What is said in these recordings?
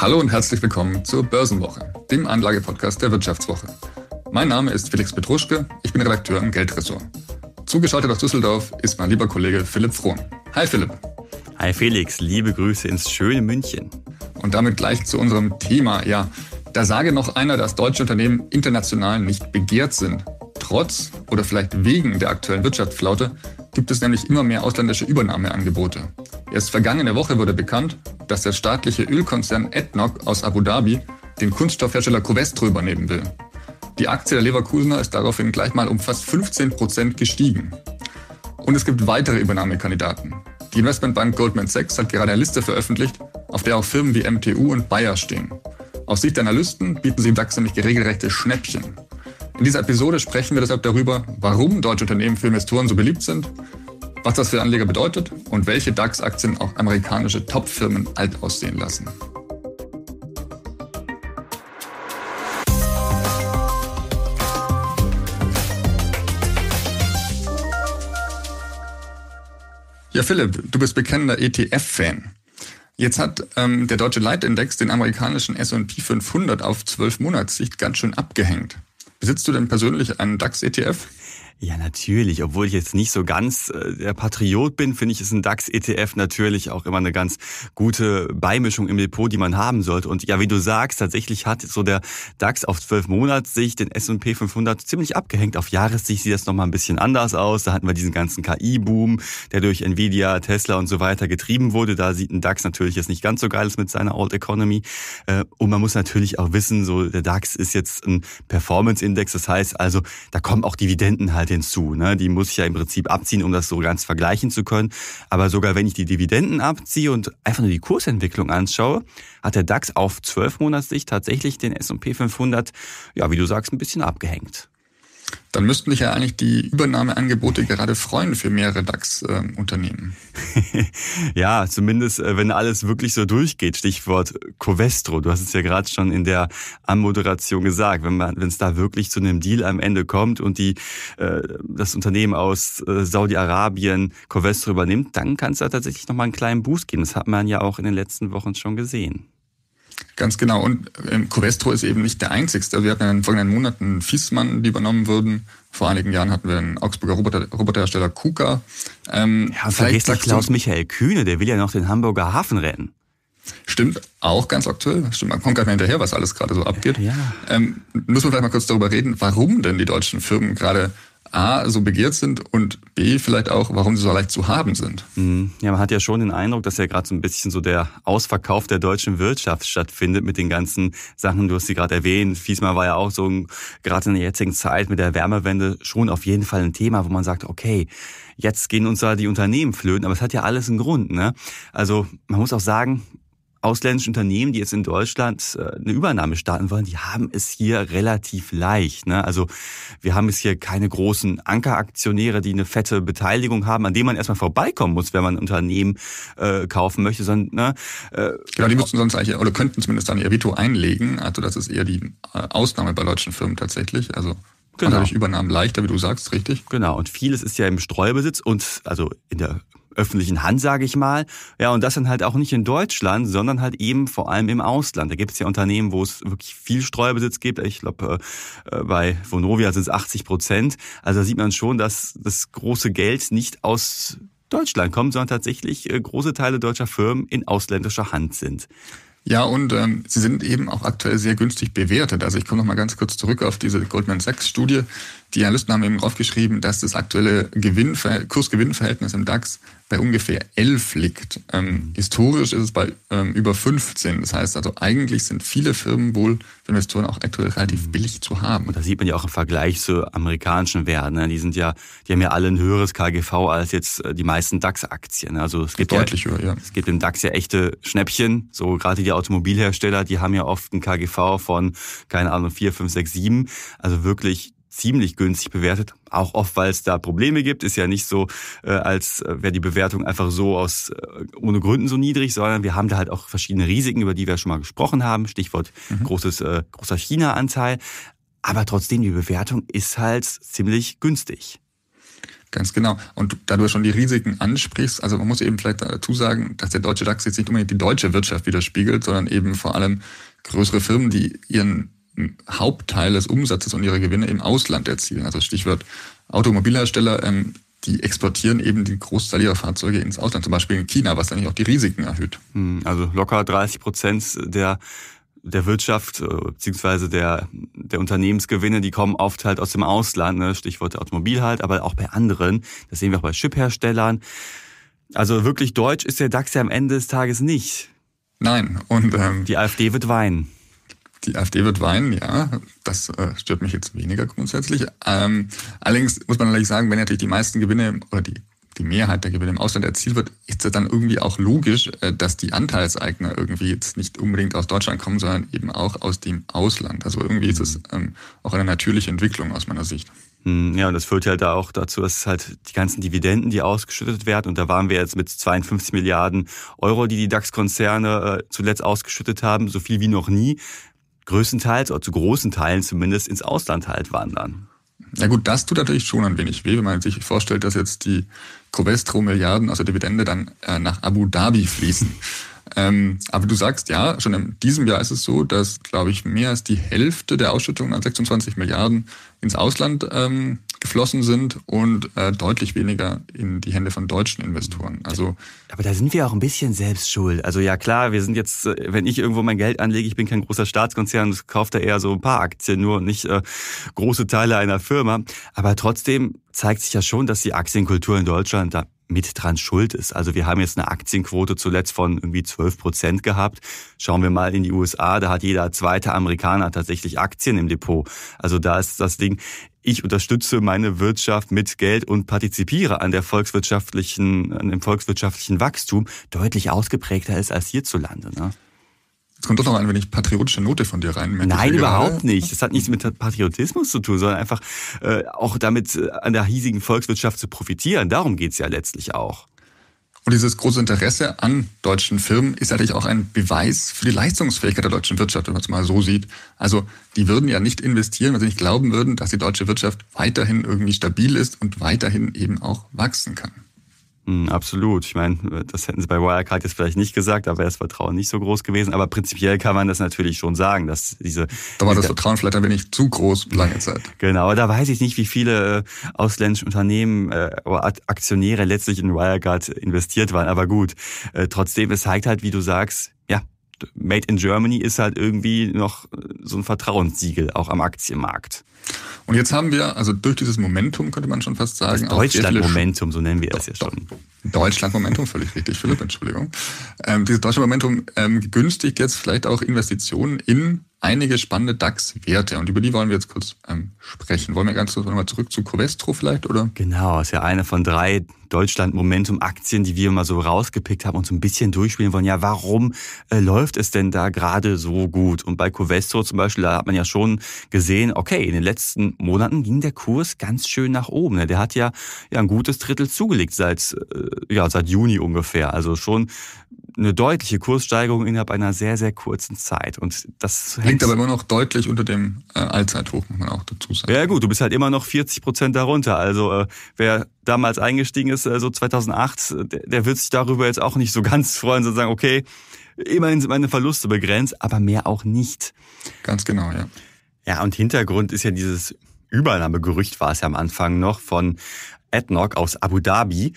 Hallo und herzlich willkommen zur Börsenwoche, dem Anlagepodcast der Wirtschaftswoche. Mein Name ist Felix Petruschke, ich bin Redakteur im Geldressort. Zugeschaltet aus Düsseldorf ist mein lieber Kollege Philipp Frohn. Hi Philipp. Hi Felix, liebe Grüße ins schöne München. Und damit gleich zu unserem Thema. Ja, da sage noch einer, dass deutsche Unternehmen international nicht begehrt sind. Trotz oder vielleicht wegen der aktuellen Wirtschaftsflaute gibt es nämlich immer mehr ausländische Übernahmeangebote. Erst vergangene Woche wurde bekannt, dass der staatliche Ölkonzern ADNOC aus Abu Dhabi den Kunststoffhersteller Covestro übernehmen will. Die Aktie der Leverkusener ist daraufhin gleich mal um fast 15 Prozent gestiegen. Und es gibt weitere Übernahmekandidaten. Die Investmentbank Goldman Sachs hat gerade eine Liste veröffentlicht, auf der auch Firmen wie MTU und Bayer stehen. Aus Sicht der Analysten bieten sie im DAX nämlich regelrechte Schnäppchen. In dieser Episode sprechen wir deshalb darüber, warum deutsche Unternehmen für Investoren so beliebt sind, was das für Anleger bedeutet und welche DAX-Aktien auch amerikanische Top-Firmen alt aussehen lassen. Ja, Philipp, du bist bekennender ETF-Fan. Jetzt hat ähm, der deutsche Leitindex den amerikanischen S&P 500 auf 12 Monats Sicht ganz schön abgehängt. Besitzt du denn persönlich einen DAX-ETF? Ja, natürlich. Obwohl ich jetzt nicht so ganz äh, der Patriot bin, finde ich, ist ein DAX-ETF natürlich auch immer eine ganz gute Beimischung im Depot, die man haben sollte. Und ja, wie du sagst, tatsächlich hat so der DAX auf 12 Monatssicht den S&P 500 ziemlich abgehängt. Auf Jahressicht sieht das nochmal ein bisschen anders aus. Da hatten wir diesen ganzen KI-Boom, der durch Nvidia, Tesla und so weiter getrieben wurde. Da sieht ein DAX natürlich jetzt nicht ganz so geil aus mit seiner Old Economy. Äh, und man muss natürlich auch wissen, so der DAX ist jetzt ein Performance-Index. Das heißt also, da kommen auch Dividenden halt hinzu. Ne? Die muss ich ja im Prinzip abziehen, um das so ganz vergleichen zu können. Aber sogar wenn ich die Dividenden abziehe und einfach nur die Kursentwicklung anschaue, hat der DAX auf 12 Monatssicht tatsächlich den S&P 500, ja, wie du sagst, ein bisschen abgehängt. Dann müssten sich ja eigentlich die Übernahmeangebote gerade freuen für mehrere DAX-Unternehmen. ja, zumindest äh, wenn alles wirklich so durchgeht. Stichwort Covestro. Du hast es ja gerade schon in der Anmoderation gesagt. Wenn man, wenn es da wirklich zu einem Deal am Ende kommt und die äh, das Unternehmen aus äh, Saudi-Arabien Covestro übernimmt, dann kann es da tatsächlich nochmal einen kleinen Boost geben. Das hat man ja auch in den letzten Wochen schon gesehen. Ganz genau. Und ähm, Covestro ist eben nicht der einzigste. Also wir hatten in den vergangenen Monaten Fiesmann, die übernommen wurden. Vor einigen Jahren hatten wir den Augsburger Roboter, Roboterhersteller Kuka. Ähm, ja, vergiss nicht Klaus-Michael Kühne, der will ja noch den Hamburger Hafen retten. Stimmt, auch ganz aktuell. Stimmt, man kommt gar nicht hinterher, was alles gerade so abgeht. Ja, ja. Ähm, müssen wir vielleicht mal kurz darüber reden, warum denn die deutschen Firmen gerade A, so begehrt sind und B, vielleicht auch, warum sie so leicht zu haben sind. Mhm. Ja, man hat ja schon den Eindruck, dass ja gerade so ein bisschen so der Ausverkauf der deutschen Wirtschaft stattfindet mit den ganzen Sachen. Du hast sie gerade erwähnt. Fiesmann war ja auch so gerade in der jetzigen Zeit mit der Wärmewende schon auf jeden Fall ein Thema, wo man sagt, okay, jetzt gehen uns da die Unternehmen flöten, aber es hat ja alles einen Grund. Ne? Also man muss auch sagen, ausländische Unternehmen, die jetzt in Deutschland äh, eine Übernahme starten wollen, die haben es hier relativ leicht. Ne? Also wir haben es hier keine großen Ankeraktionäre, die eine fette Beteiligung haben, an denen man erstmal vorbeikommen muss, wenn man ein Unternehmen äh, kaufen möchte. Sondern, ne, äh, genau, die müssten sonst eigentlich, oder könnten zumindest dann ihr Veto einlegen. Also das ist eher die äh, Ausnahme bei deutschen Firmen tatsächlich. Also Genau. dadurch Übernahmen leichter, wie du sagst, richtig? Genau. Und vieles ist ja im Streubesitz und also in der öffentlichen Hand, sage ich mal. Ja, und das dann halt auch nicht in Deutschland, sondern halt eben vor allem im Ausland. Da gibt es ja Unternehmen, wo es wirklich viel Streubesitz gibt. Ich glaube, äh, äh, bei Vonovia sind es 80 Prozent. Also da sieht man schon, dass das große Geld nicht aus Deutschland kommt, sondern tatsächlich äh, große Teile deutscher Firmen in ausländischer Hand sind. Ja, und ähm, sie sind eben auch aktuell sehr günstig bewertet. Also ich komme noch mal ganz kurz zurück auf diese Goldman Sachs Studie. Die Analysten haben eben draufgeschrieben, dass das aktuelle Gewinnver Kursgewinnverhältnis im DAX bei ungefähr 11 liegt. Ähm, historisch ist es bei ähm, über 15. Das heißt also, eigentlich sind viele Firmen wohl für Investoren auch aktuell relativ mhm. billig zu haben. Und da sieht man ja auch im Vergleich zu amerikanischen Werten. Ne? Die sind ja, die haben ja alle ein höheres KGV als jetzt äh, die meisten DAX-Aktien. Also es gibt deutlich ja, höher, ja. Es gibt im DAX ja echte Schnäppchen. So gerade die Automobilhersteller, die haben ja oft ein KGV von, keine Ahnung, 4, 5, 6, 7. Also wirklich ziemlich günstig bewertet, auch oft, weil es da Probleme gibt. Ist ja nicht so, äh, als äh, wäre die Bewertung einfach so aus äh, ohne Gründen so niedrig, sondern wir haben da halt auch verschiedene Risiken, über die wir schon mal gesprochen haben. Stichwort mhm. großes, großer China-Anteil. Aber trotzdem, die Bewertung ist halt ziemlich günstig. Ganz genau. Und da du schon die Risiken ansprichst, also man muss eben vielleicht dazu sagen, dass der deutsche DAX jetzt nicht unbedingt die deutsche Wirtschaft widerspiegelt, sondern eben vor allem größere Firmen, die ihren einen Hauptteil des Umsatzes und ihrer Gewinne im Ausland erzielen. Also Stichwort Automobilhersteller, ähm, die exportieren eben den Großteil ihrer Fahrzeuge ins Ausland, zum Beispiel in China, was dann auch die Risiken erhöht. Hm, also locker 30 Prozent der der Wirtschaft äh, bzw. der, der Unternehmensgewinne, die kommen oft halt aus dem Ausland, ne? Stichwort Automobil halt, aber auch bei anderen. Das sehen wir auch bei Chipherstellern. Also wirklich deutsch ist der DAX ja am Ende des Tages nicht. Nein. Und ähm, die AfD wird weinen die AfD wird weinen, ja, das äh, stört mich jetzt weniger grundsätzlich. Ähm, allerdings muss man natürlich sagen, wenn natürlich die meisten Gewinne oder die, die Mehrheit der Gewinne im Ausland erzielt wird, ist es dann irgendwie auch logisch, äh, dass die Anteilseigner irgendwie jetzt nicht unbedingt aus Deutschland kommen, sondern eben auch aus dem Ausland. Also irgendwie ist es ähm, auch eine natürliche Entwicklung aus meiner Sicht. Hm, ja, und das führt ja halt da auch dazu, dass halt die ganzen Dividenden, die ausgeschüttet werden, und da waren wir jetzt mit 52 Milliarden Euro, die die DAX-Konzerne äh, zuletzt ausgeschüttet haben, so viel wie noch nie größtenteils oder zu großen Teilen zumindest ins Ausland halt wandern. Na gut, das tut natürlich schon ein wenig weh, wenn man sich vorstellt, dass jetzt die Covestro-Milliarden, also Dividende, dann äh, nach Abu Dhabi fließen. ähm, aber du sagst ja, schon in diesem Jahr ist es so, dass, glaube ich, mehr als die Hälfte der Ausschüttung an 26 Milliarden ins Ausland ähm, geflossen sind und äh, deutlich weniger in die Hände von deutschen Investoren. Also aber da sind wir auch ein bisschen selbst schuld. Also ja klar, wir sind jetzt, äh, wenn ich irgendwo mein Geld anlege, ich bin kein großer Staatskonzern, kauft da eher so ein paar Aktien nur, nicht äh, große Teile einer Firma. Aber trotzdem zeigt sich ja schon, dass die Aktienkultur in Deutschland da mit dran schuld ist. Also wir haben jetzt eine Aktienquote zuletzt von irgendwie 12 Prozent gehabt. Schauen wir mal in die USA, da hat jeder zweite Amerikaner tatsächlich Aktien im Depot. Also da ist das Ding, ich unterstütze meine Wirtschaft mit Geld und partizipiere an der volkswirtschaftlichen, an dem volkswirtschaftlichen Wachstum deutlich ausgeprägter ist als hierzulande. Ne? Jetzt kommt doch noch ein wenig patriotische Note von dir rein. Nein, überhaupt nicht. Das hat nichts mit Patriotismus zu tun, sondern einfach äh, auch damit äh, an der hiesigen Volkswirtschaft zu profitieren. Darum geht es ja letztlich auch. Und dieses große Interesse an deutschen Firmen ist natürlich auch ein Beweis für die Leistungsfähigkeit der deutschen Wirtschaft, wenn man es mal so sieht. Also die würden ja nicht investieren, wenn sie nicht glauben würden, dass die deutsche Wirtschaft weiterhin irgendwie stabil ist und weiterhin eben auch wachsen kann. Hm, absolut. Ich meine, das hätten sie bei Wirecard jetzt vielleicht nicht gesagt, da wäre das Vertrauen nicht so groß gewesen. Aber prinzipiell kann man das natürlich schon sagen, dass diese. Da war das Vertrauen vielleicht ein wenig zu groß lange Zeit. Genau, aber da weiß ich nicht, wie viele äh, ausländische Unternehmen äh, oder Aktionäre letztlich in Wirecard investiert waren. Aber gut, äh, trotzdem, es zeigt halt, wie du sagst, ja, Made in Germany ist halt irgendwie noch so ein Vertrauenssiegel auch am Aktienmarkt. Und jetzt haben wir, also durch dieses Momentum könnte man schon fast sagen. Deutschland-Momentum, so nennen wir das ja schon. Deutschland-Momentum, völlig richtig, Philipp, Entschuldigung. Ähm, dieses deutsche Momentum ähm, günstigt jetzt vielleicht auch Investitionen in einige spannende DAX-Werte und über die wollen wir jetzt kurz ähm, sprechen. Wollen wir ganz kurz nochmal zurück zu Covestro vielleicht, oder? Genau, ist ja eine von drei Deutschland-Momentum-Aktien, die wir mal so rausgepickt haben und so ein bisschen durchspielen wollen. Ja, warum äh, läuft es denn da gerade so gut? Und bei Covestro zum Beispiel, da hat man ja schon gesehen, okay, in den letzten Monaten ging der Kurs ganz schön nach oben. Ne? Der hat ja, ja ein gutes Drittel zugelegt seit, äh, ja, seit Juni ungefähr. Also schon eine deutliche Kurssteigerung innerhalb einer sehr, sehr kurzen Zeit. Und das liegt aber immer noch deutlich unter dem äh, Allzeithoch, muss man auch dazu sagen. Ja gut, du bist halt immer noch 40 Prozent darunter. Also äh, wer damals eingestiegen ist, äh, so 2008, äh, der, der wird sich darüber jetzt auch nicht so ganz freuen, sondern sagen, okay, immerhin sind meine Verluste begrenzt, aber mehr auch nicht. Ganz genau, ja. Ja, und Hintergrund ist ja dieses Übernahmegerücht, war es ja am Anfang noch, von AdNoc aus Abu Dhabi.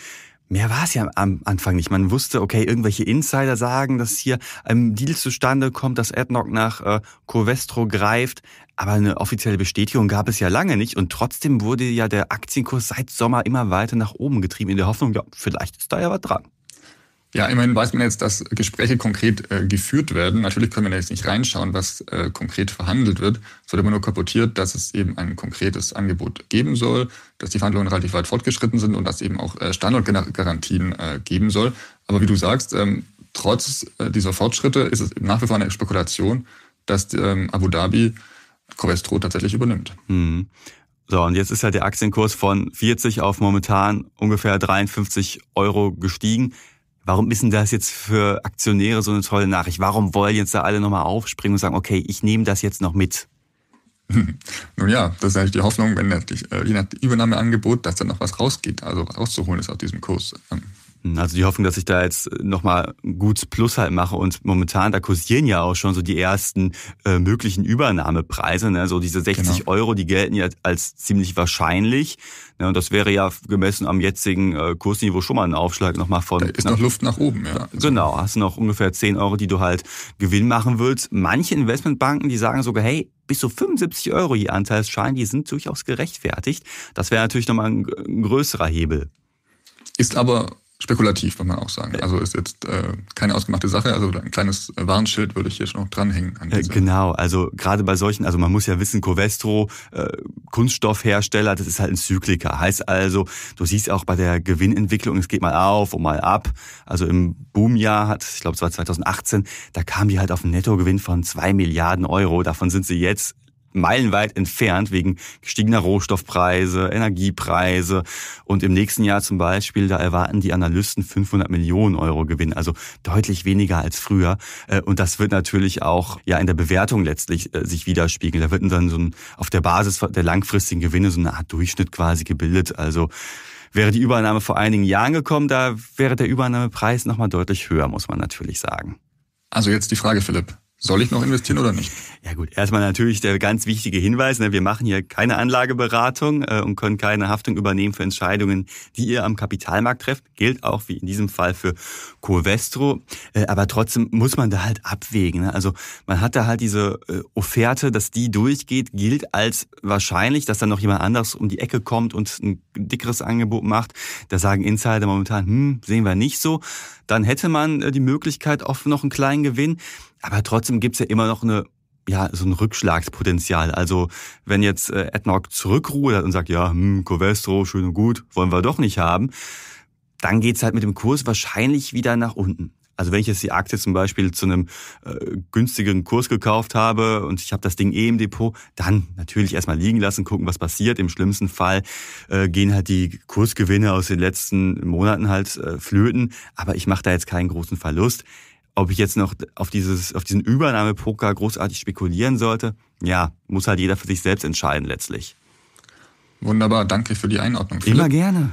Mehr war es ja am Anfang nicht. Man wusste, okay, irgendwelche Insider sagen, dass hier ein Deal zustande kommt, dass Adnock nach äh, Covestro greift. Aber eine offizielle Bestätigung gab es ja lange nicht. Und trotzdem wurde ja der Aktienkurs seit Sommer immer weiter nach oben getrieben, in der Hoffnung, ja, vielleicht ist da ja was dran. Ja, immerhin weiß man jetzt, dass Gespräche konkret äh, geführt werden. Natürlich können wir da jetzt nicht reinschauen, was äh, konkret verhandelt wird. Es wird aber nur kaputtiert, dass es eben ein konkretes Angebot geben soll, dass die Verhandlungen relativ weit fortgeschritten sind und dass eben auch äh, Standortgarantien äh, geben soll. Aber wie du sagst, ähm, trotz äh, dieser Fortschritte ist es nach wie vor eine Spekulation, dass ähm, Abu Dhabi Covestro tatsächlich übernimmt. Mhm. So, und jetzt ist halt der Aktienkurs von 40 auf momentan ungefähr 53 Euro gestiegen. Warum ist denn das jetzt für Aktionäre so eine tolle Nachricht? Warum wollen jetzt da alle nochmal aufspringen und sagen, okay, ich nehme das jetzt noch mit? Nun ja, das ist eigentlich die Hoffnung, wenn natürlich, äh, je nach Übernahmeangebot, dass da noch was rausgeht, also rauszuholen ist aus diesem Kurs. Ähm, Mhm. Also die Hoffnung, dass ich da jetzt nochmal ein gutes Plus halt mache. Und momentan, da kursieren ja auch schon so die ersten äh, möglichen Übernahmepreise. Ne? So diese 60 genau. Euro, die gelten ja als ziemlich wahrscheinlich. Ne? Und das wäre ja gemessen am jetzigen äh, Kursniveau schon mal ein Aufschlag nochmal von. Da ist noch Luft nach oben, ja. genau, hast noch ungefähr 10 Euro, die du halt Gewinn machen willst. Manche Investmentbanken, die sagen sogar, hey, bis zu 75 Euro je Anteilsschein, die sind durchaus gerechtfertigt. Das wäre natürlich nochmal ein, ein größerer Hebel. Ist aber spekulativ, würde man auch sagen. Also ist jetzt äh, keine ausgemachte Sache. Also ein kleines Warnschild würde ich hier schon noch dranhängen. An äh, Genau, also gerade bei solchen, also man muss ja wissen, Covestro, äh, Kunststoffhersteller, das ist halt ein Zykliker. Heißt also, du siehst auch bei der Gewinnentwicklung, es geht mal auf und mal ab. Also im Boomjahr hat, ich glaube, es war 2018, da kamen die halt auf einen Nettogewinn von zwei Milliarden Euro. Davon sind sie jetzt meilenweit entfernt wegen gestiegener Rohstoffpreise, Energiepreise. Und im nächsten Jahr zum Beispiel, da erwarten die Analysten 500 Millionen Euro Gewinn, also deutlich weniger als früher. Äh, und das wird natürlich auch ja in der Bewertung letztlich äh, sich widerspiegeln. Da wird dann so ein, auf der Basis der langfristigen Gewinne so eine Art Durchschnitt quasi gebildet. Also wäre die Übernahme vor einigen Jahren gekommen, da wäre der Übernahmepreis nochmal deutlich höher, muss man natürlich sagen. Also jetzt die Frage, Philipp. Soll ich noch investieren oder nicht? Ja gut, erstmal natürlich der ganz wichtige Hinweis, ne, wir machen hier keine Anlageberatung äh, und können keine Haftung übernehmen für Entscheidungen, die ihr am Kapitalmarkt trefft. Gilt auch wie in diesem Fall für Covestro. Äh, aber trotzdem muss man da halt abwägen. Ne? Also man hat da halt diese äh, Offerte, dass die durchgeht, gilt als wahrscheinlich, dass dann noch jemand anders um die Ecke kommt und ein dickeres Angebot macht. Da sagen Insider momentan, hm, sehen wir nicht so. Dann hätte man äh, die Möglichkeit auf noch einen kleinen Gewinn. Aber trotzdem gibt's ja immer noch eine ja, so ein Rückschlagspotenzial. Also wenn jetzt äh, Ednock zurückrudert und sagt, ja, hm, Covestro, schön und gut, wollen wir doch nicht haben, dann geht's halt mit dem Kurs wahrscheinlich wieder nach unten. Also wenn ich jetzt die Aktie zum Beispiel zu einem äh, günstigeren Kurs gekauft habe und ich habe das Ding eh im Depot, dann natürlich erstmal liegen lassen, gucken, was passiert. Im schlimmsten Fall äh, gehen halt die Kursgewinne aus den letzten Monaten halt äh, flöten, aber ich mache da jetzt keinen großen Verlust. Ob ich jetzt noch auf, dieses, auf diesen Übernahmepoker großartig spekulieren sollte, ja, muss halt jeder für sich selbst entscheiden letztlich. Wunderbar, danke für die Einordnung. Philipp. Immer gerne.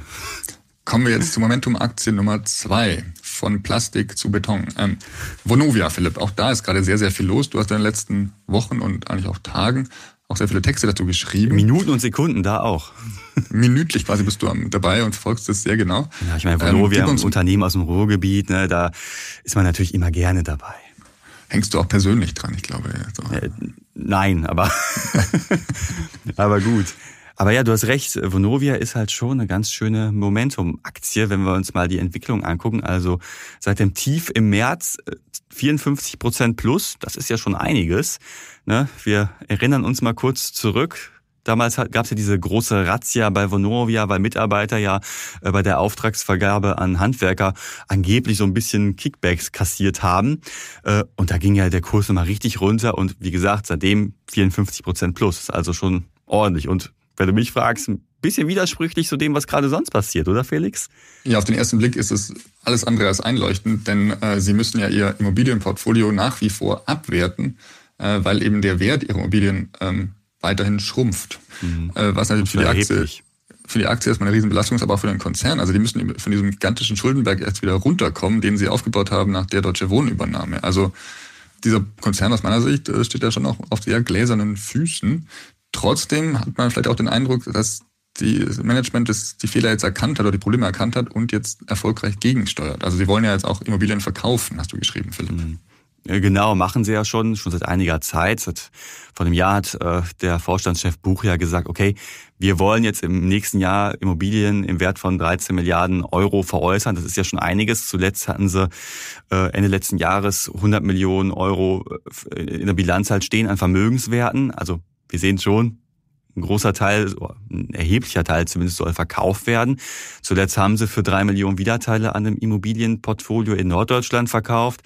Kommen wir jetzt zu Momentum-Aktie Nummer zwei von Plastik zu Beton. Ähm, Vonovia, Philipp, auch da ist gerade sehr, sehr viel los. Du hast in den letzten Wochen und eigentlich auch Tagen auch sehr viele Texte dazu geschrieben. Minuten und Sekunden, da auch. Minütlich quasi bist du dabei und verfolgst das sehr genau. Ja, ich meine, Vonovia, ähm, wir uns Unternehmen aus dem Ruhrgebiet, ne, da ist man natürlich immer gerne dabei. Hängst du auch persönlich dran, ich glaube. So. Äh, nein, aber, aber gut. Aber ja, du hast recht, Vonovia ist halt schon eine ganz schöne Momentum-Aktie, wenn wir uns mal die Entwicklung angucken. Also seit dem Tief im März äh, 54 Prozent plus, das ist ja schon einiges. Ne? Wir erinnern uns mal kurz zurück. Damals gab es ja diese große Razzia bei Vonovia, weil Mitarbeiter ja äh, bei der Auftragsvergabe an Handwerker angeblich so ein bisschen Kickbacks kassiert haben. Äh, und da ging ja der Kurs nochmal richtig runter und wie gesagt, seitdem 54 Prozent plus, ist also schon ordentlich. Und wenn du mich fragst, bisschen widersprüchlich zu dem, was gerade sonst passiert, oder Felix? Ja, auf den ersten Blick ist es alles andere als einleuchtend, denn äh, Sie müssen ja Ihr Immobilienportfolio nach wie vor abwerten, äh, weil eben der Wert Ihrer Immobilien ähm, weiterhin schrumpft. Mhm. Äh, was natürlich für die Aktie für die Aktie erstmal eine Riesenbelastung ist, aber auch für den Konzern. Also die müssen von diesem gigantischen Schuldenberg erst wieder runterkommen, den sie aufgebaut haben nach der Deutsche Wohnübernahme. Also dieser Konzern aus meiner Sicht äh, steht ja schon auch auf sehr gläsernen Füßen. Trotzdem hat man vielleicht auch den Eindruck, dass die Management ist die Fehler jetzt erkannt hat oder die Probleme erkannt hat und jetzt erfolgreich gegensteuert. Also sie wollen ja jetzt auch Immobilien verkaufen, hast du geschrieben, Philipp. Mhm. Genau, machen sie ja schon, schon seit einiger Zeit. Seit, vor einem Jahr hat äh, der Vorstandschef Buch ja gesagt, okay, wir wollen jetzt im nächsten Jahr Immobilien im Wert von 13 Milliarden Euro veräußern. Das ist ja schon einiges. Zuletzt hatten sie äh, Ende letzten Jahres 100 Millionen Euro äh, in der Bilanz halt stehen an Vermögenswerten. Also wir sehen schon, ein großer Teil, ein erheblicher Teil zumindest soll verkauft werden. Zuletzt haben sie für drei Millionen Wiederteile an einem Immobilienportfolio in Norddeutschland verkauft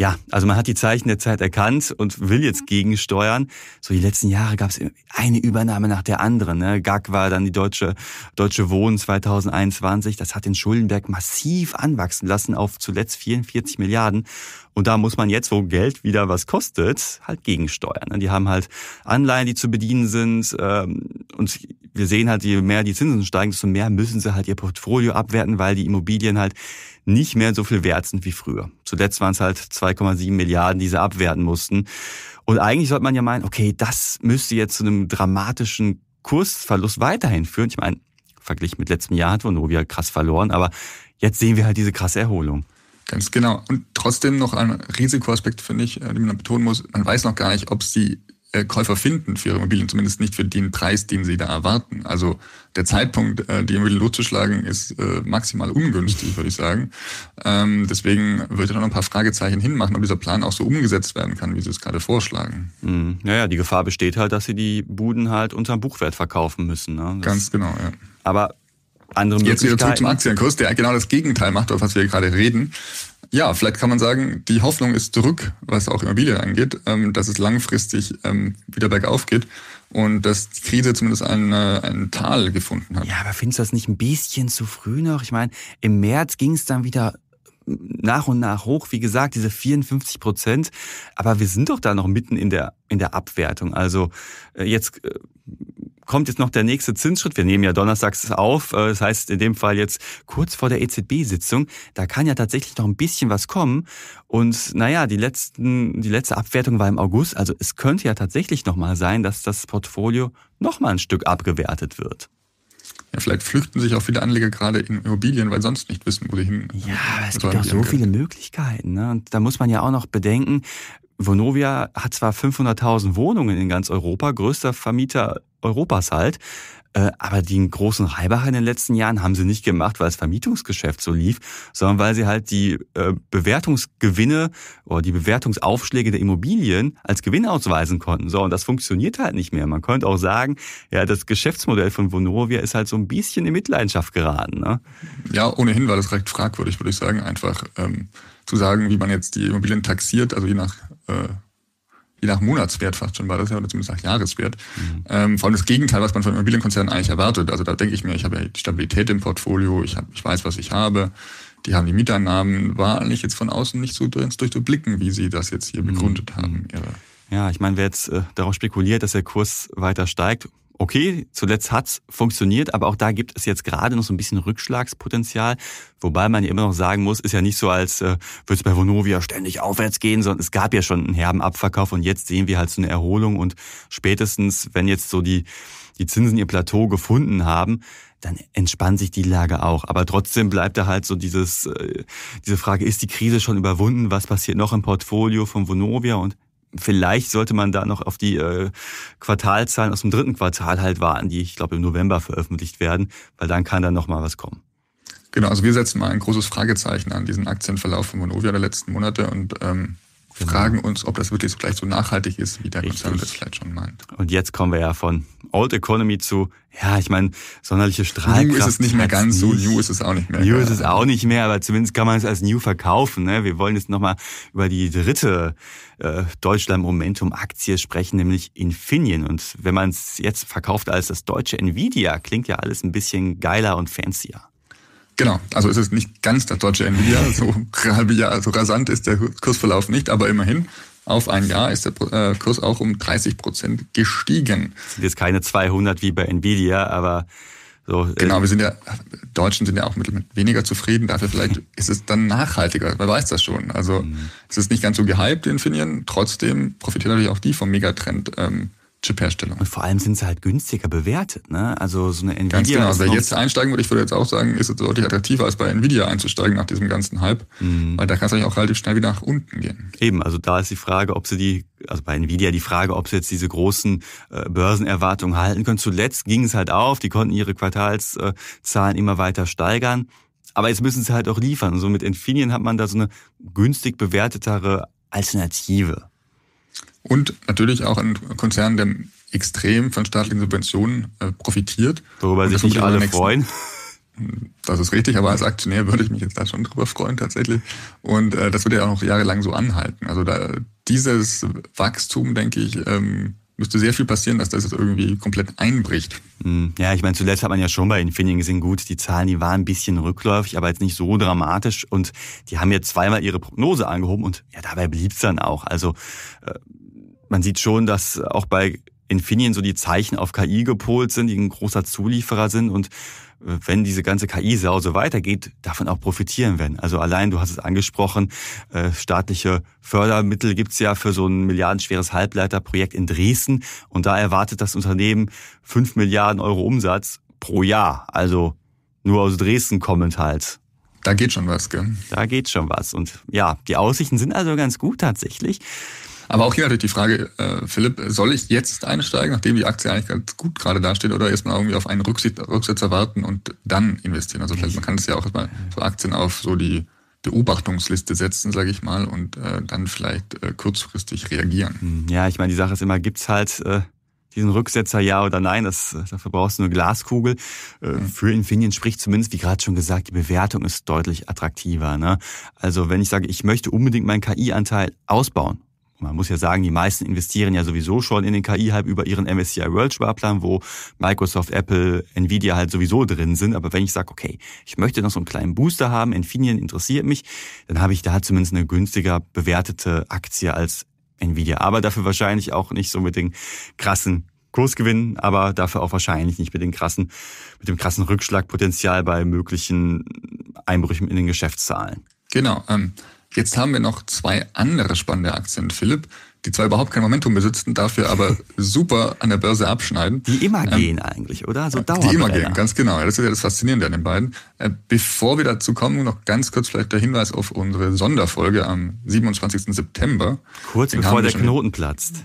ja, also man hat die Zeichen der Zeit erkannt und will jetzt mhm. gegensteuern. So die letzten Jahre gab es eine Übernahme nach der anderen. Ne? GAG war dann die Deutsche, Deutsche Wohnen 2021. Das hat den Schuldenberg massiv anwachsen lassen auf zuletzt 44 mhm. Milliarden. Und da muss man jetzt, wo Geld wieder was kostet, halt gegensteuern. Ne? Die haben halt Anleihen, die zu bedienen sind. Ähm, und wir sehen halt, je mehr die Zinsen steigen, desto mehr müssen sie halt ihr Portfolio abwerten, weil die Immobilien halt nicht mehr so viel wert sind wie früher. Zuletzt waren es halt 2,7 Milliarden, die sie abwerten mussten. Und eigentlich sollte man ja meinen, okay, das müsste jetzt zu einem dramatischen Kursverlust weiterhin führen. Ich meine, verglichen mit letztem Jahr hat Vonovia krass verloren, aber jetzt sehen wir halt diese krasse Erholung. Ganz genau. Und trotzdem noch ein Risikoaspekt, finde ich, äh, den man betonen muss. Man weiß noch gar nicht, ob sie äh, Käufer finden für ihre Immobilien, zumindest nicht für den Preis, den sie da erwarten. Also der Zeitpunkt, äh, die Immobilien loszuschlagen, ist äh, maximal ungünstig, würde ich sagen. Ähm, deswegen würde ich da noch ein paar Fragezeichen hinmachen, ob dieser Plan auch so umgesetzt werden kann, wie Sie es gerade vorschlagen. Mhm. Naja, die Gefahr besteht halt, dass Sie die Buden halt unter Buchwert verkaufen müssen. Ne? Ganz genau, ja. Aber andere Jetzt wieder zurück zum Aktienkurs, der genau das Gegenteil macht, auf was wir gerade reden. Ja, vielleicht kann man sagen, die Hoffnung ist zurück, was auch Immobilien angeht, ähm, dass es langfristig ähm, wieder bergauf geht und dass die Krise zumindest ein, ein Tal gefunden hat. Ja, aber findest du das nicht ein bisschen zu früh noch? Ich meine, im März ging es dann wieder nach und nach hoch, wie gesagt, diese 54 Prozent. Aber wir sind doch da noch mitten in der, in der Abwertung. Also äh, jetzt äh, kommt jetzt noch der nächste Zinsschritt. Wir nehmen ja donnerstags auf. Äh, das heißt, in dem Fall jetzt kurz vor der EZB-Sitzung. Da kann ja tatsächlich noch ein bisschen was kommen. Und naja, die, letzten, die letzte Abwertung war im August. Also es könnte ja tatsächlich nochmal sein, dass das Portfolio nochmal ein Stück abgewertet wird. Ja, vielleicht flüchten sich auch viele Anleger gerade in Immobilien, weil sonst nicht wissen, wo sie hin. Ja, es gibt auch so viele Möglichkeiten. Ne? Und da muss man ja auch noch bedenken, Vonovia hat zwar 500.000 Wohnungen in ganz Europa, größter Vermieter Europas halt, äh, aber den großen Reibach in den letzten Jahren haben sie nicht gemacht, weil das Vermietungsgeschäft so lief, sondern weil sie halt die äh, Bewertungsgewinne oder die Bewertungsaufschläge der Immobilien als Gewinn ausweisen konnten. So, und das funktioniert halt nicht mehr. Man könnte auch sagen, ja, das Geschäftsmodell von Vonovia ist halt so ein bisschen in Mitleidenschaft geraten. Ne? Ja, ohnehin war das recht fragwürdig, würde ich sagen, einfach ähm, zu sagen, wie man jetzt die Immobilien taxiert, also je nach äh, je nach Monatswert fast schon war das ja, oder zumindest nach Jahreswert. Mhm. Ähm, vor allem das Gegenteil, was man von Immobilienkonzernen eigentlich erwartet. Also da denke ich mir, ich habe ja die Stabilität im Portfolio, ich, hab, ich weiß, was ich habe, die haben die Mieteinnahmen, war eigentlich jetzt von außen nicht so drin, durchzublicken, wie sie das jetzt hier mhm. begründet mhm. haben, ihre ja, ich meine, wer jetzt äh, darauf spekuliert, dass der Kurs weiter steigt, okay, zuletzt hat's funktioniert, aber auch da gibt es jetzt gerade noch so ein bisschen Rückschlagspotenzial. Wobei man ja immer noch sagen muss, ist ja nicht so, als äh, würde es bei Vonovia ständig aufwärts gehen, sondern es gab ja schon einen herben Abverkauf und jetzt sehen wir halt so eine Erholung und spätestens, wenn jetzt so die, die Zinsen ihr Plateau gefunden haben, dann entspannt sich die Lage auch. Aber trotzdem bleibt da halt so dieses, äh, diese Frage, ist die Krise schon überwunden? Was passiert noch im Portfolio von Vonovia? Und vielleicht sollte man da noch auf die äh, Quartalzahlen aus dem dritten Quartal halt warten, die ich glaube im November veröffentlicht werden, weil dann kann da noch mal was kommen. Genau, also wir setzen mal ein großes Fragezeichen an diesen Aktienverlauf von Monovia der letzten Monate und ähm, Mhm. fragen uns, ob das wirklich so gleich so nachhaltig ist, wie der Richtig. Konzern das vielleicht schon meint. Und jetzt kommen wir ja von Old Economy zu, ja, ich meine, sonderliche Strahlkraft. New ist es nicht mehr ganz so, New ist es auch nicht mehr. New ist es auch nicht mehr, aber zumindest kann man es als New verkaufen. Ne? Wir wollen jetzt nochmal über die dritte äh, Deutschland-Momentum-Aktie sprechen, nämlich Infineon. Und wenn man es jetzt verkauft als das deutsche Nvidia, klingt ja alles ein bisschen geiler und fancier. Genau, also es ist nicht ganz das deutsche Nvidia, so, also rasant ist der Kursverlauf nicht, aber immerhin. Auf ein Jahr ist der äh, Kurs auch um 30 Prozent gestiegen. Das sind jetzt keine 200 wie bei Nvidia, aber so, äh, genau, wir sind ja, Deutschen sind ja auch mit, mit weniger zufrieden, dafür vielleicht ist es dann nachhaltiger, wer weiß das schon. Also mhm. es ist nicht ganz so gehypt, Infineon, trotzdem profitiert natürlich auch die vom Megatrend ähm, Chip-Herstellung. Und vor allem sind sie halt günstiger bewertet, ne? Also so eine Nvidia. Ganz genau. Also wer jetzt einsteigen würde, ich würde jetzt auch sagen, ist es deutlich attraktiver als bei Nvidia einzusteigen nach diesem ganzen Hype, mhm. weil da kannst du eigentlich auch relativ schnell wieder nach unten gehen. Eben, also da ist die Frage, ob sie die, also bei Nvidia die Frage, ob sie jetzt diese großen äh, Börsenerwartungen halten können. Zuletzt ging es halt auf, die konnten ihre Quartalszahlen immer weiter steigern. Aber jetzt müssen sie halt auch liefern. Und So mit Infineon hat man da so eine günstig bewertetere Alternative und natürlich auch ein Konzern, der extrem von staatlichen Subventionen äh, profitiert. Worüber sich nicht alle nächsten, freuen. Das ist richtig, aber als Aktionär würde ich mich jetzt da schon drüber freuen tatsächlich. Und äh, das würde ja auch noch jahrelang so anhalten. Also da, dieses Wachstum, denke ich, ähm, müsste sehr viel passieren, dass das jetzt irgendwie komplett einbricht. Hm. Ja, ich meine, zuletzt hat man ja schon bei Infineon gesehen, gut, die Zahlen, die waren ein bisschen rückläufig, aber jetzt nicht so dramatisch. Und die haben ja zweimal ihre Prognose angehoben und ja, dabei blieb es dann auch. Also äh, man sieht schon, dass auch bei Infineon so die Zeichen auf KI gepolt sind, die ein großer Zulieferer sind und äh, wenn diese ganze KI-Sause weitergeht, davon auch profitieren werden. Also allein, du hast es angesprochen, äh, staatliche Fördermittel gibt's ja für so ein milliardenschweres Halbleiterprojekt in Dresden und da erwartet das Unternehmen fünf Milliarden Euro Umsatz pro Jahr. Also nur aus Dresden kommend halt. Da geht schon was, gell? Da geht schon was. Und ja, die Aussichten sind also ganz gut tatsächlich. Aber auch hier natürlich die Frage, äh, Philipp, soll ich jetzt einsteigen, nachdem die Aktie eigentlich ganz gut gerade dasteht, oder erstmal irgendwie auf einen Rücksicht, Rücksetzer warten und dann investieren? Also vielleicht, man kann es ja auch erstmal so Aktien auf so die Beobachtungsliste setzen, sage ich mal, und äh, dann vielleicht äh, kurzfristig reagieren. Hm, ja, ich meine, die Sache ist immer, gibt's halt äh, diesen Rücksetzer ja oder nein, das, äh, dafür brauchst du eine Glaskugel. Äh, für Infineon spricht zumindest, wie gerade schon gesagt, die Bewertung ist deutlich attraktiver. Ne? Also wenn ich sage, ich möchte unbedingt meinen KI-Anteil ausbauen man muss ja sagen, die meisten investieren ja sowieso schon in den KI-Hype über ihren MSCI World Sparplan, wo Microsoft, Apple, Nvidia halt sowieso drin sind. Aber wenn ich sage, okay, ich möchte noch so einen kleinen Booster haben, Infineon interessiert mich, dann habe ich da zumindest eine günstiger bewertete Aktie als Nvidia. Aber dafür wahrscheinlich auch nicht so mit den krassen Kursgewinnen, aber dafür auch wahrscheinlich nicht mit den krassen, mit dem krassen Rückschlagpotenzial bei möglichen Einbrüchen in den Geschäftszahlen. Genau. Ähm Jetzt haben wir noch zwei andere spannende Aktien, Philipp, die zwar überhaupt kein Momentum besitzen, dafür aber super an der Börse abschneiden. Die immer ähm, gehen eigentlich, oder? So also äh, dauernd. Die immer gehen, ganz genau. Das ist ja das Faszinierende an den beiden. Äh, bevor wir dazu kommen, noch ganz kurz vielleicht der Hinweis auf unsere Sonderfolge am 27. September. Kurz den bevor der Knoten platzt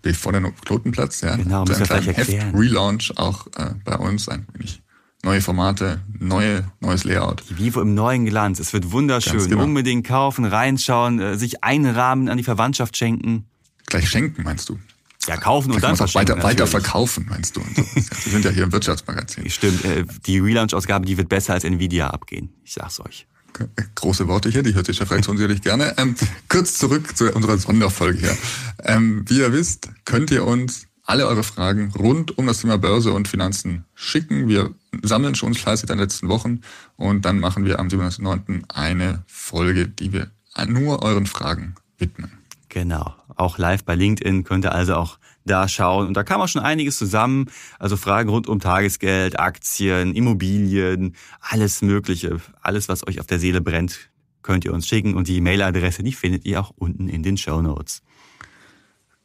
bevor der Knoten platzt. Ja. Genau, müssen wir gleich erklären. Heft Relaunch auch äh, bei uns ein wenig neue Formate, neue, neues Layout. Wie im neuen Glanz. Es wird wunderschön. Genau. Unbedingt kaufen, reinschauen, äh, sich einen Rahmen an die Verwandtschaft schenken. Gleich schenken, meinst du? Ja, kaufen und dann verschenken. Weiter, weiter verkaufen, meinst du? Wir sind ja hier im Wirtschaftsmagazin. Stimmt, äh, die Relaunch-Ausgabe, die wird besser als Nvidia abgehen. Ich sag's euch. Äh, große Worte hier, die hört sich der Fraktion sicherlich gerne. Ähm, kurz zurück zu unserer Sonderfolge hier. Ähm, wie ihr wisst, könnt ihr uns alle eure Fragen rund um das Thema Börse und Finanzen schicken. Wir sammeln schon fleißig in den letzten Wochen und dann machen wir am 7.9. eine Folge, die wir nur euren Fragen widmen. Genau, auch live bei LinkedIn könnt ihr also auch da schauen. Und da kam auch schon einiges zusammen. Also Fragen rund um Tagesgeld, Aktien, Immobilien, alles Mögliche. Alles, was euch auf der Seele brennt, könnt ihr uns schicken. Und die E-Mail-Adresse, die findet ihr auch unten in den Show Notes.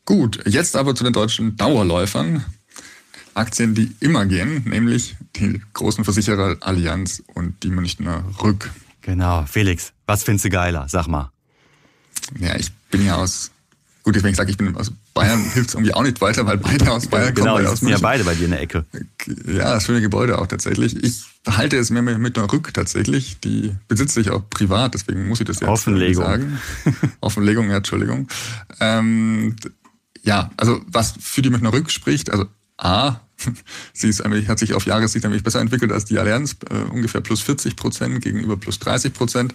Gut, jetzt aber zu den deutschen Dauerläufern. Aktien, die immer gehen, nämlich die großen Versicherer Allianz und die Münchner Rück. Genau, Felix, was findest du geiler? Sag mal. Ja, ich bin ja aus. Gut, deswegen sage ich, ich bin aus Bayern, hilft es irgendwie auch nicht weiter, weil beide aus Bayern kommen. Genau, sind ja beide bei dir in der Ecke. Ja, das schöne Gebäude auch tatsächlich. Ich halte es mir mit einer Rück tatsächlich. Die besitze ich auch privat, deswegen muss ich das jetzt Offenlegung. sagen. Offenlegung, ja, Entschuldigung. Ähm, ja, also was für die Münchner Rück spricht, also A, sie ist nämlich, hat sich auf Jahressicht nämlich besser entwickelt als die Allianz, äh, ungefähr plus 40 Prozent gegenüber plus 30 Prozent.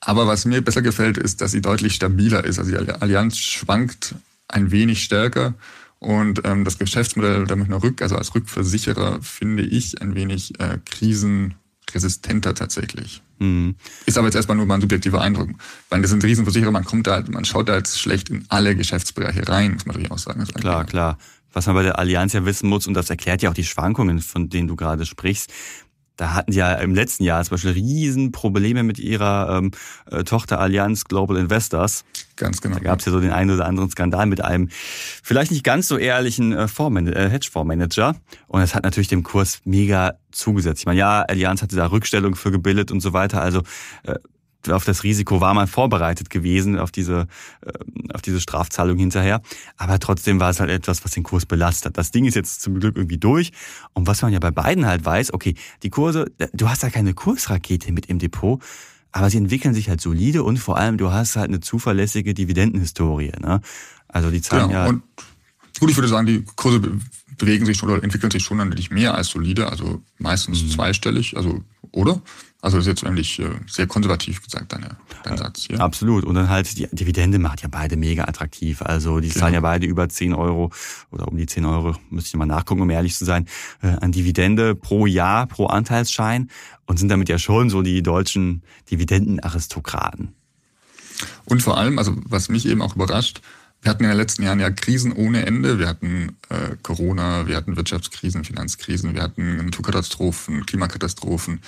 Aber was mir besser gefällt, ist, dass sie deutlich stabiler ist. Also die Allianz schwankt ein wenig stärker und ähm, das Geschäftsmodell der Münchner Rück, also als Rückversicherer, finde ich ein wenig äh, krisen resistenter tatsächlich. Mhm. Ist aber jetzt erstmal nur mal ein subjektiver Eindruck. Weil das sind Riesenversicherer, man kommt da halt, man schaut da jetzt schlecht in alle Geschäftsbereiche rein, muss man natürlich auch sagen. Klar, klar. Was man bei der Allianz ja wissen muss, und das erklärt ja auch die Schwankungen, von denen du gerade sprichst, da hatten die ja im letzten Jahr zum Beispiel Riesenprobleme mit ihrer ähm, äh, Allianz Global Investors. Ganz genau. Da gab es ja so den einen oder anderen Skandal mit einem vielleicht nicht ganz so ehrlichen äh, äh, Hedgefondsmanager. Und das hat natürlich dem Kurs mega zugesetzt. Ich meine, ja, Allianz hatte da Rückstellung für gebildet und so weiter. Also äh, auf das Risiko war man vorbereitet gewesen, auf diese, äh, auf diese Strafzahlung hinterher. Aber trotzdem war es halt etwas, was den Kurs belastet. Das Ding ist jetzt zum Glück irgendwie durch. Und was man ja bei beiden halt weiß, okay, die Kurse, du hast da keine Kursrakete mit im Depot, aber sie entwickeln sich halt solide und vor allem du hast halt eine zuverlässige Dividendenhistorie. Ne? Also die zahlen genau. ja. Und gut, ich würde sagen, die Kurse bewegen sich oder entwickeln sich schon natürlich mehr als solide, also meistens mhm. zweistellig, also oder? Also das ist jetzt eigentlich äh, sehr konservativ gesagt, deine, dein Satz. Ja? Absolut. Und dann halt die Dividende macht ja beide mega attraktiv. Also die genau. ja beide über 10 Euro oder um die 10 Euro, müsste ich mal nachgucken, um ehrlich zu sein, äh, an Dividende pro Jahr, pro Anteilsschein und sind damit ja schon so die deutschen Dividendenaristokraten. Und vor allem, also was mich eben auch überrascht, wir hatten in den letzten Jahren ja Krisen ohne Ende. Wir hatten äh, Corona, wir hatten Wirtschaftskrisen, Finanzkrisen, wir hatten Naturkatastrophen, Klimakatastrophen.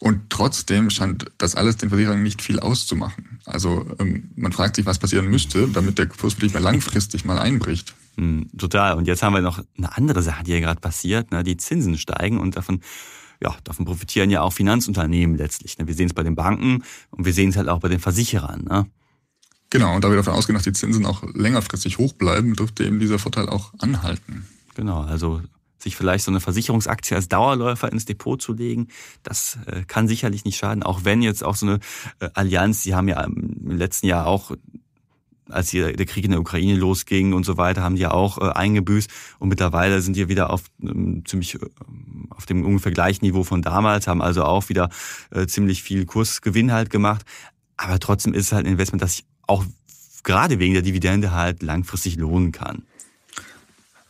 Und trotzdem scheint das alles den Versicherern nicht viel auszumachen. Also ähm, man fragt sich, was passieren müsste, damit der Kurs wirklich mal langfristig mal einbricht. Mhm, total. Und jetzt haben wir noch eine andere Sache, die ja gerade passiert. Ne? Die Zinsen steigen und davon ja, davon profitieren ja auch Finanzunternehmen letztlich. Ne? Wir sehen es bei den Banken und wir sehen es halt auch bei den Versicherern. Ne? Genau, und da wir davon ausgehen, dass die Zinsen auch längerfristig hoch bleiben, dürfte eben dieser Vorteil auch anhalten. Genau, also sich vielleicht so eine Versicherungsaktie als Dauerläufer ins Depot zu legen, das äh, kann sicherlich nicht schaden, auch wenn jetzt auch so eine äh, Allianz, die haben ja im letzten Jahr auch als hier der Krieg in der Ukraine losging und so weiter, haben die ja auch äh, eingebüßt und mittlerweile sind die wieder auf ähm, ziemlich ähm, auf dem ungefähr gleichen Niveau von damals, haben also auch wieder äh, ziemlich viel Kursgewinn halt gemacht. Aber trotzdem ist es halt ein Investment, das sich auch gerade wegen der Dividende halt langfristig lohnen kann.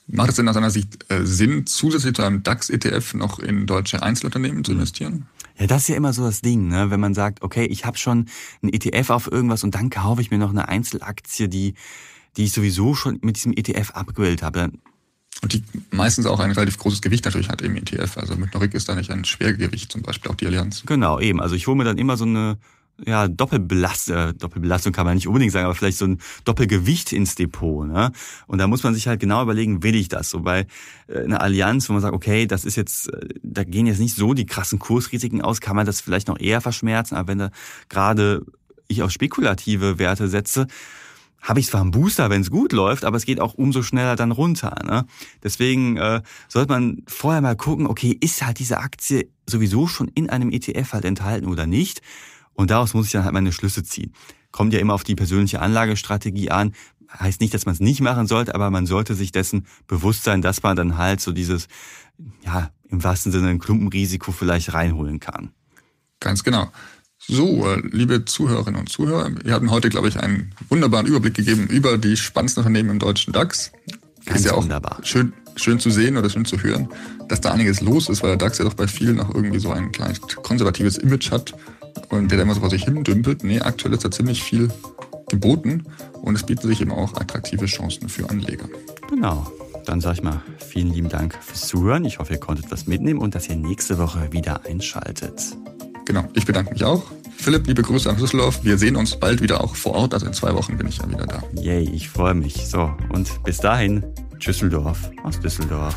Macht es denn aus deiner Sicht äh, Sinn, zusätzlich zu einem DAX-ETF noch in deutsche Einzelunternehmen zu hm. investieren? Ja, das ist ja immer so das Ding, ne? wenn man sagt, okay, ich habe schon einen ETF auf irgendwas und dann kaufe ich mir noch eine Einzelaktie, die, die ich sowieso schon mit diesem ETF abgewählt habe. Und die meistens auch ein relativ großes Gewicht natürlich hat im ETF. Also mit Norik ist da nicht ein Schwergewicht, zum Beispiel auch die Allianz. Genau, eben. Also ich hole mir dann immer so eine ja, Doppelbelast, äh, Doppelbelastung kann man nicht unbedingt sagen, aber vielleicht so ein Doppelgewicht ins Depot. Ne? Und da muss man sich halt genau überlegen, will ich das? So bei äh, einer Allianz, wo man sagt, okay, das ist jetzt, äh, da gehen jetzt nicht so die krassen Kursrisiken aus, kann man das vielleicht noch eher verschmerzen, aber wenn da gerade ich auf spekulative Werte setze, habe ich zwar einen Booster, wenn es gut läuft, aber es geht auch umso schneller dann runter. Ne? Deswegen äh, sollte man vorher mal gucken, okay, ist halt diese Aktie sowieso schon in einem ETF halt enthalten oder nicht? Und daraus muss ich dann halt meine Schlüsse ziehen. Kommt ja immer auf die persönliche Anlagestrategie an. Heißt nicht, dass man es nicht machen sollte, aber man sollte sich dessen bewusst sein, dass man dann halt so dieses, ja, im wahrsten Sinne ein Klumpenrisiko vielleicht reinholen kann. Ganz genau. So, äh, liebe Zuhörerinnen und Zuhörer, wir hatten heute, glaube ich, einen wunderbaren Überblick gegeben über die spannendsten Unternehmen im deutschen DAX. Ganz ist ja auch wunderbar. Schön, schön zu sehen oder schön zu hören, dass da einiges los ist, weil der DAX ja doch bei vielen auch irgendwie so ein kleines konservatives Image hat und der da immer so vor sich hin dümpelt. Nee, aktuell ist da ziemlich viel geboten und es bieten sich eben auch attraktive Chancen für Anleger. Genau. Dann sage ich mal vielen lieben Dank fürs Zuhören. Ich hoffe, ihr konntet was mitnehmen und dass ihr nächste Woche wieder einschaltet. Genau, ich bedanke mich auch. Philipp, liebe Grüße an Düsseldorf. Wir sehen uns bald wieder auch vor Ort. Also in zwei Wochen bin ich ja wieder da. Yay, ich freue mich. So, und bis dahin, Düsseldorf aus Düsseldorf.